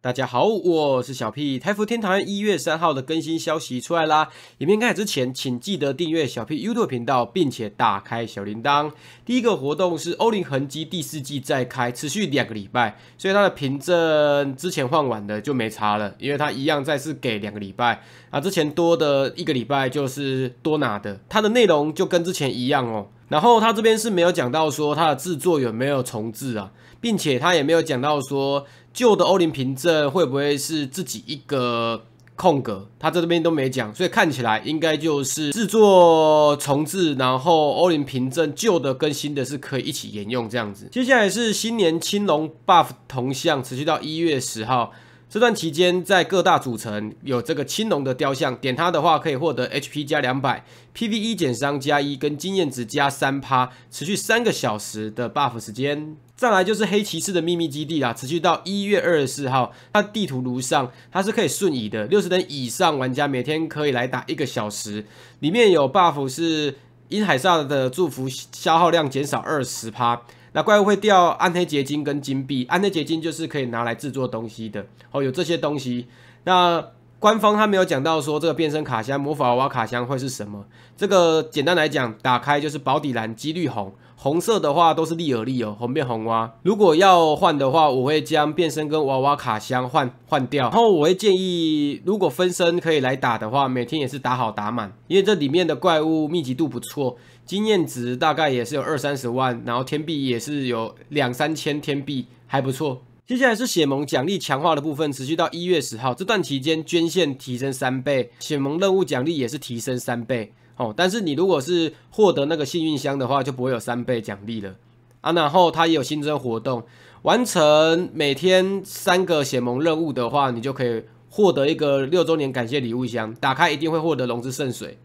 大家好，我是小 P。台服天堂一月三号的更新消息出来啦。影片开始之前，请记得订阅小 P YouTube 频道，并且打开小铃铛。第一个活动是欧灵痕迹第四季再开，持续两个礼拜，所以它的凭证之前换完的就没差了，因为它一样再次给两个礼拜啊。之前多的一个礼拜就是多拿的，它的内容就跟之前一样哦。然后他这边是没有讲到说他的制作有没有重置啊，并且他也没有讲到说旧的欧林凭证会不会是自己一个空格，他这边都没讲，所以看起来应该就是制作重置，然后欧林凭证旧的、更新的是可以一起沿用这样子。接下来是新年青龙 buff 铜像，持续到一月十号。这段期间，在各大主城有这个青龙的雕像，点它的话可以获得 H P 加两百，P V E 减伤加一，跟经验值加三趴，持续三个小时的 buff 时间。再来就是黑骑士的秘密基地啦，持续到一月二十四号。它地图如上，它是可以瞬移的，六十等以上玩家每天可以来打一个小时，里面有 buff 是因海萨的祝福，消耗量减少二十趴。怪物会掉暗黑结晶跟金币，暗黑结晶就是可以拿来制作东西的。哦，有这些东西。那官方他没有讲到说这个变身卡箱、魔法娃娃卡箱会是什么？这个简单来讲，打开就是保底蓝，几率红。红色的话都是利尔利哦，红变红蛙。如果要换的话，我会将变身跟娃娃卡箱换换掉。然后我会建议，如果分身可以来打的话，每天也是打好打满，因为这里面的怪物密集度不错，经验值大概也是有二三十万，然后天币也是有两三千天币，还不错。接下来是血盟奖励强化的部分，持续到一月十号。这段期间捐献提升三倍，血盟任务奖励也是提升三倍。哦，但是你如果是获得那个幸运箱的话，就不会有三倍奖励了啊。然后它也有新增活动，完成每天三个写萌任务的话，你就可以获得一个六周年感谢礼物箱，打开一定会获得龙之圣水，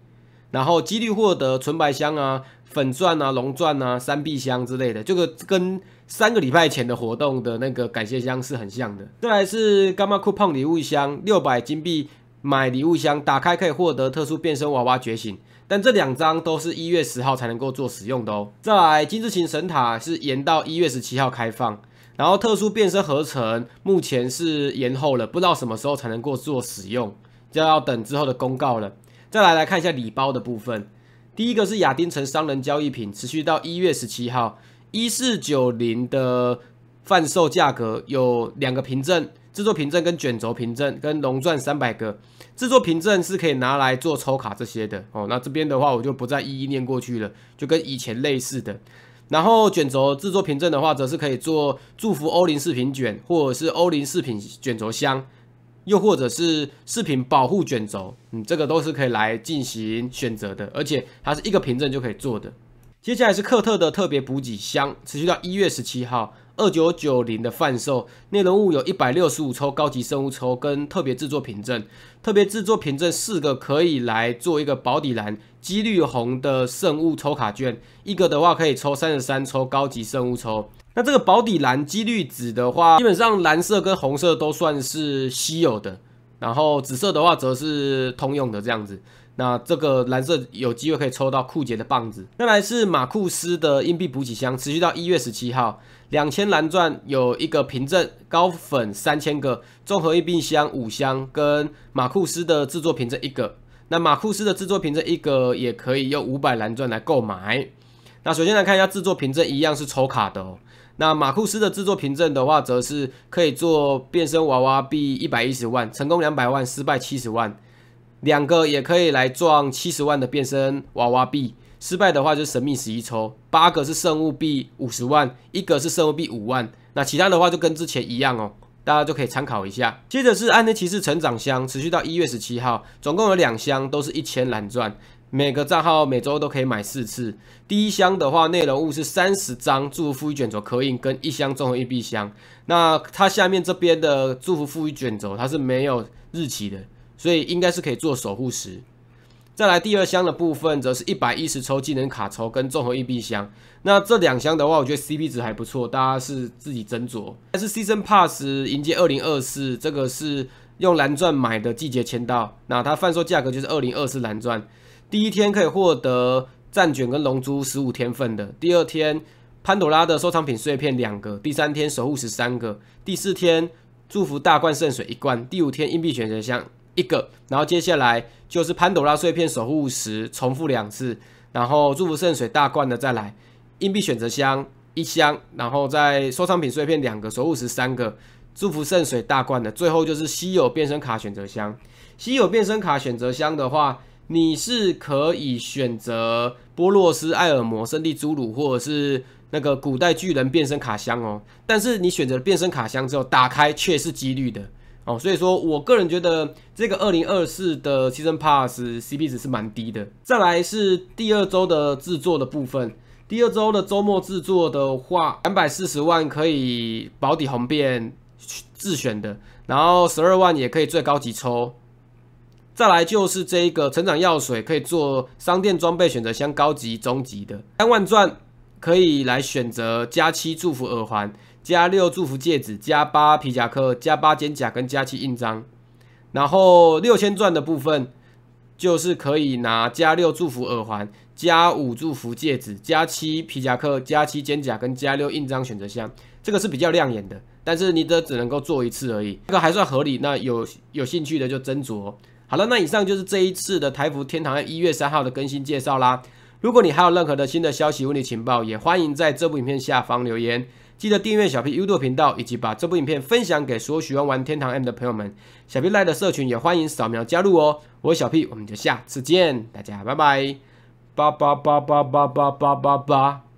然后几率获得纯白箱啊、粉钻啊、龙钻啊、三币箱之类的，这个跟三个礼拜前的活动的那个感谢箱是很像的。再来是 u p 酷胖礼物箱，六百金币。买礼物箱打开可以获得特殊变身娃娃觉醒，但这两张都是一月十号才能够做使用的哦。再来，金之琴神塔是延到一月十七号开放，然后特殊变身合成目前是延后了，不知道什么时候才能够做使用，就要等之后的公告了。再来来看一下礼包的部分，第一个是亚丁城商人交易品，持续到一月十七号，一四九零的贩售价格有两个凭证。制作凭证跟卷轴凭证跟龙钻三百个制作凭证是可以拿来做抽卡这些的哦。那这边的话我就不再一一念过去了，就跟以前类似的。然后卷轴制作凭证的话，则是可以做祝福欧琳饰品卷，或者是欧琳饰品卷轴箱，又或者是饰品保护卷轴。嗯，这个都是可以来进行选择的，而且它是一个凭证就可以做的。接下来是克特的特别补给箱，持续到一月十七号。二九九零的贩售内容物有一百六十五抽高级生物抽跟特别制作凭证，特别制作凭证四个可以来做一个保底蓝几率红的圣物抽卡券，一个的话可以抽三十三抽高级圣物抽。那这个保底蓝几率紫的话，基本上蓝色跟红色都算是稀有的，然后紫色的话则是通用的这样子。那这个蓝色有机会可以抽到酷杰的棒子，再来是马库斯的硬币补给箱，持续到一月十七号，两千蓝钻有一个凭证，高粉三千个综合硬币箱五箱，跟马库斯的制作凭证一个。那马库斯的制作凭证一个也可以用五百蓝钻来购买。那首先来看一下制作凭证，一样是抽卡的。哦。那马库斯的制作凭证的话，则是可以做变身娃娃币一百一十万，成功两百万，失败七十万。两个也可以来撞七十万的变身娃娃币，失败的话就是神秘十一抽。八个是圣物币五十万，一个是圣物币五万。那其他的话就跟之前一样哦，大家就可以参考一下。接着是暗黑骑士成长箱，持续到一月十七号，总共有两箱，都是一千蓝钻，每个账号每周都可以买四次。第一箱的话，内容物是三十张祝福卷轴、刻印跟一箱综合硬币箱。那它下面这边的祝福赋予卷轴，它是没有日期的。所以应该是可以做守护石。再来第二箱的部分，则是一百一十抽技能卡抽跟综合硬币箱。那这两箱的话，我觉得 CP 值还不错，大家是自己斟酌。但是 Season Pass 迎接二零二四，这个是用蓝钻买的季节签到。那它贩售价格就是二零二四蓝钻。第一天可以获得战卷跟龙珠十五天份的，第二天潘朵拉的收藏品碎片两个，第三天守护石三个，第四天祝福大罐圣水一罐，第五天硬币选择箱。一个，然后接下来就是潘朵拉碎片守护石重复两次，然后祝福圣水大罐的再来，硬币选择箱一箱，然后在收藏品碎片两个，守护石三个，祝福圣水大罐的，最后就是稀有变身卡选择箱。稀有变身卡选择箱的话，你是可以选择波洛斯、艾尔摩、圣地朱鲁或者是那个古代巨人变身卡箱哦，但是你选择变身卡箱之后，打开却是几率的。哦，所以说我个人觉得这个二零二四的 Season Pass CP 值是蛮低的。再来是第二周的制作的部分，第二周的周末制作的话，两百四十万可以保底红变自选的，然后十二万也可以最高级抽。再来就是这一个成长药水，可以做商店装备选择相高级、中级的三万钻。可以来选择加七祝福耳环、加六祝福戒指、加八皮夹克、加八肩甲跟加七印章，然后六千转的部分就是可以拿加六祝福耳环、加五祝福戒指、加七皮夹克、加七肩甲跟加六印章选择箱，这个是比较亮眼的，但是你这只能够做一次而已，这个还算合理。那有有兴趣的就斟酌好了。那以上就是这一次的台服天堂在一月三号的更新介绍啦。如果你还有任何的新的消息、问题、情报，也欢迎在这部影片下方留言。记得订阅小 P 优 e 频道，以及把这部影片分享给所有喜欢玩《天堂 M》的朋友们。小 P Live 的社群也欢迎扫描加入哦。我是小 P，我们就下次见，大家拜拜！八八八八八八八八。